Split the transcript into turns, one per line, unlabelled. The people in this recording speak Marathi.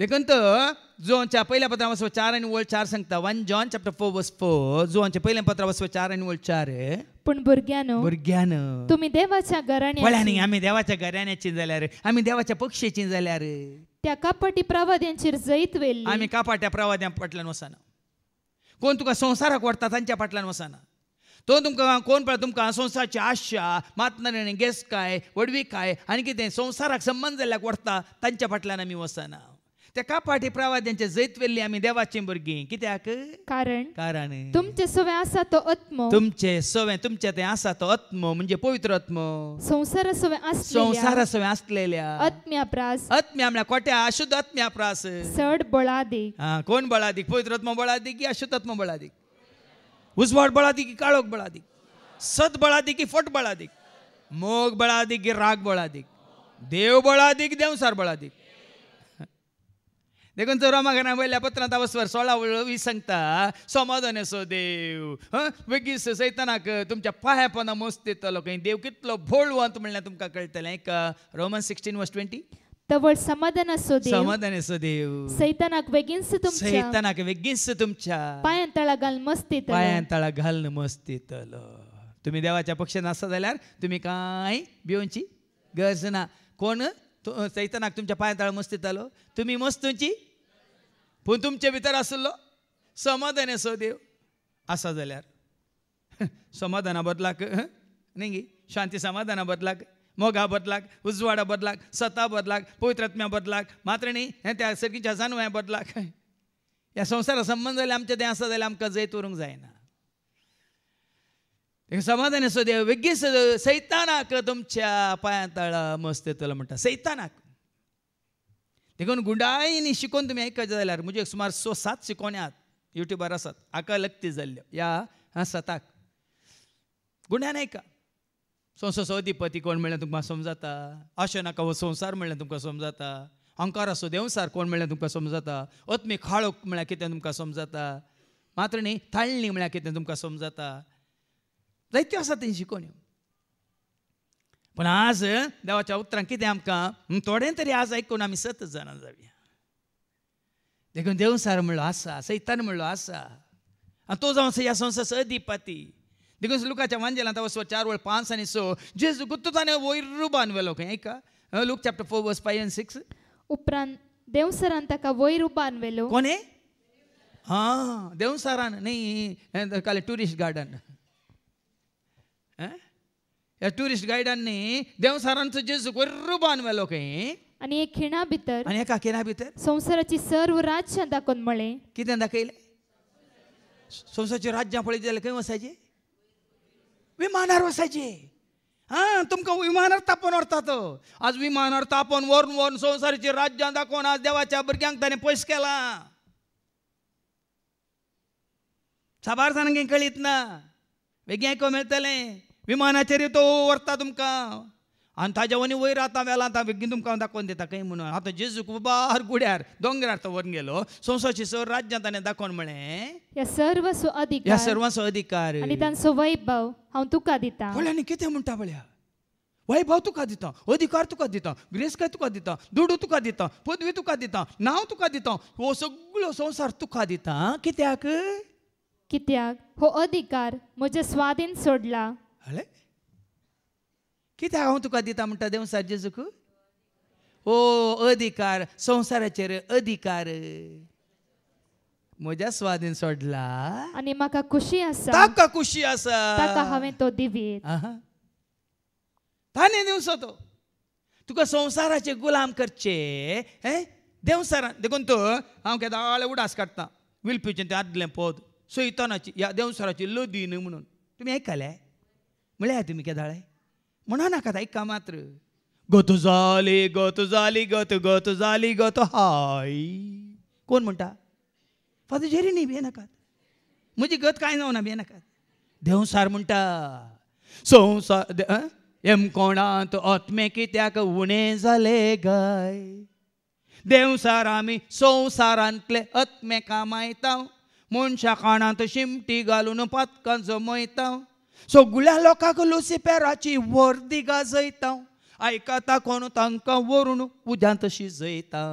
देखून तर जोनच्या पहिल्या पत्रा वसव चार आणि वळ चार सांगता one John chapter four verse four जोनच्या पहिल्या पत्रा वसव चार आणि वळ चार
पण भुरग्यान भुरग्यान तुम्ही देवाच्या घराण्या
आम्ही देवाच्या घराण्याची झाल्यार आम्ही देवाच्या पक्षीची झाल्यार
त्या कापाटी प्रवाद्यांचेर
जैत वेल आम्ही कापाट्या प्रवाद्या फाटल्यान वसाना कोण तुका संवसाराक वरता तांच्या फाटल्यान वसाना तो तुमकां कोण पळय तुमकां संवसाराची आशा मातनारेणे गेस काय वडवी काय आनी कितें संवसाराक संबंध जाल्ल्याक वाडता तांच्या फाटल्यान आमी वसाना तेका फाटी प्रवाद्यांचे जैत वेल्ली आमी देवाचे भुरगीं कित्याक कारण कारण
तुमचे सोवे आसा तो आत्म
तुमचे सोवे तुमचे ते आसा तो आत्म म्हणजे पवित्र आत्म
संसार सोवे
संसार सोवे आसलेल्या आत्म्याप्रास आत्म्या म्हळ्यार कोट्या अशुद्ध आत्म्याप्रास प्रास बळादी हा कोण बळादी पवित्र बळादी बळादी की अशुद्ध बळादी बळादीक उजवाड बळादी की काळोख बळादी सत बळादी की फट बळादी मोग बळादी की राग बळादी देव बळादी की देवसार बळादी देखून रोमाघाना वयल्या पत्रांत वसवर सोळा वळवी सांगता समाधान असो देव हं वेगीस सैतानाक तुमच्या पाया पोंदा मोस्त येतलो खंय देव कितलो भोळवंत म्हणल्यार तुमकां कळटलें एक रोमन सिक्स्टीन वर्स ट्वेंटी
तवळ समाधान असो देव समाधान असो देव सैतानाक बेगीनच तुमच्या सैतानाक
बेगीनच तुमच्या
पांयां तळा घाल मस्तीत पांयां
तळा मस्त येतलो तुम्ही देवाच्या पक्षान आसा जाल्यार तुम्ही कांय भिवची गरज ना कोण सैतानाक तुमच्या पांयां तळा मस्तीतलो तुम्ही मस्तूंची पूण तुमचे भितर आसलो समाधान असो देव आसा जाल्यार समाधाना बदलाक न्ही गी शांती समाधाना बदलाक मोगा बदलाक उजवाडा बदलाक सता बदलाक पवित्रत्म्या बदलाक मात्र न्ही हे त्या सर्कीच्या जानव्या बदलाक ह्या संसारा संबंध जाल्यार आमचें तें आसा जाल्यार आमकां जैत उरूंक जायना समाधान असो देव सैतानाक तुमच्या पांया तळा मस्त येतलो म्हणटा सैतानाक देखून गुंडाळींनी शिकून तुमी आयकचे जाल्यार म्हजे सुमार स सात शिकोण्यात युट्यूबार आसात हाका लक्ती जाल्ल्यो ह्या सताक गुंड्यान आयका संवसार अधिपती पती कोण म्हणल्यार तुमकां समजाता अशें नाका हो संसार म्हणल्यार तुमकां समजाता अंकार असो देंवसार कोण म्हणल्यार तुमकां समजाता अत्मी खाळोक म्हळ्यार कितें तुमकां समजाता मात्र न्ही थाळणी म्हळ्यार कितें तुमकां समजाता जायत्यो आसा तें शिकोवण्यो पूण आज देवाच्या उतरां कितें आमकां थोडें तरी आज आयकून आमी सत जाणां जावया देखून देवसार म्हणलो आसा सैतान म्हणलो आसा आनी तो जावन ह्या संवसार सदिपाती देखून लुकाच्या वांजेलांत वचो चार वळ पांच आनी स जेजू गुत्तू ताणें वयर रुबान वेलो खंय आयका Luke chapter four verse five आनी सिक्स
उपरांत देवसरान ताका वयर उबान व्हेलो
कोणे हां देवसारान न्ही काले ट्युरिस्ट गार्डन या टुरिस्ट गाईडांनी देवसारांचं जेजू गर्रू बानवेलोके
आणि एक खिणा भितर आणि एका खिणा भितर संवसाराची सर्व राज्य दाखवून म्हळे किती दाखवले
संवसाराची राज्यां पळयत जाल्यार खंय वसायचे विमानार वसायचे हा तुमकां विमानार तापोवन व्हरता आज विमानार तापोवन वरून वरून संवसाराची राज्यां दाखवून आज देवाच्या भुरग्यांक ताणें पयस केला साबार जाणांक कळीत ना वेगळे आयको मेळटलें विमानाचेर तो व्हरता तुमकां आनी ताज्या वनी वयर आतां वेला आतां बेगीन तुमकां दाखोवन दिता काय म्हणून आतां जेजूक बार गुड्यार दोंगरार तो व्हरून गेलो संवसाची सर राज्यां ताणें दाखोवन म्हळें
ह्या सर्वसो अधिकार सर्वांचो
अधिकार आनी तांचो
वैभव हांव तुका दिता आनी कितें म्हणटा पळया वैभव तुका
दिता अधिकार तुका दिता ग्रेस काय तुका दिता दुडू तुका दिता पदवी तुका दिता नांव तुका दिता
हो सगळो संसार तुका दिता कित्याक कित्याक हो अधिकार म्हज्या स्वादीन सोडला हळे कितें हांव तुका दिता म्हणटा देव सारचे चुकू
ओ अधिकार संवसाराचेर अधिकार म्हज्या स्वादीन सोडला
आनी म्हाका खुशी आसा ताका खुशी आसा ताका हांवें तो दिवीत ताणे
दिवचो तो तुका संवसाराचे गुलाम करचे हे देंवसारान देखून तो हांव केदा उडास काडटा विल्पीचें तें आदलें पद सैतानाची ह्या देंवसाराची लदी न्हय म्हणून तुमी आयकलें म्हळ्या तुमी म्हणा म्हणो नाका ऐका मात्र गत जाली गत जाली गत गत जाली गत हाय कोण म्हणता फादर झेरी न्ही भिये नाकात म्हजी गत कांय ना बिये नाकात देवसार म्हणटा संसार एम कोणात आत्मे कित्याक उणे झाले गाय देवसार आमी संवसारांतले आत्मे कामायता मनशा काणांत शिमटी घालून पातकां मयता सगळ्या लोकांक वर वर्दी गाजयता आयकता कोण तांकां वरून उद्यान तशी जयता